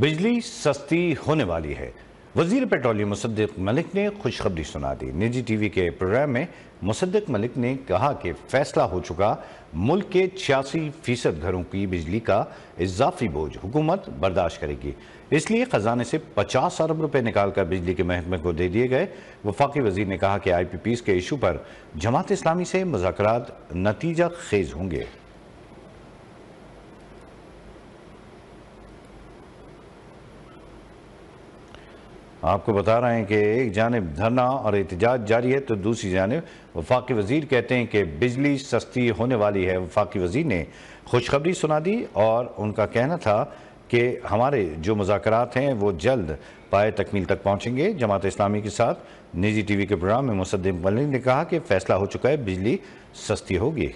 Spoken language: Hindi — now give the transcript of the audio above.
बिजली सस्ती होने वाली है वजीर पेट्रोलियम मुसद्दिक मलिक ने खुशखबरी सुना दी निजी टीवी के प्रोग्राम में मुसद्दिक मलिक ने कहा कि फैसला हो चुका मुल्क के छियासी फीसद घरों की बिजली का इजाफी बोझ हुकूमत बर्दाश्त करेगी इसलिए ख़जाने से पचास अरब रुपये निकाल कर बिजली के महकमे को दे दिए गए वफाकी वजीर ने कहा कि आई पी एस के इशू पर जमात इस्लामी से मुजाकर नतीजा खेज होंगे आपको बता रहे हैं कि एक जानब धरना और एहतजाज जारी है तो दूसरी जानब वफाक वजीर कहते हैं कि बिजली सस्ती होने वाली है वफाक वजीर ने खुशखबरी सुना दी और उनका कहना था कि हमारे जो मुजात हैं वो जल्द पाए तकमील तक पहुँचेंगे जमात इस्लामी के साथ निजी टी वी के प्रोग्राम में मुसद मलिक ने कहा कि फ़ैसला हो चुका है बिजली सस्ती होगी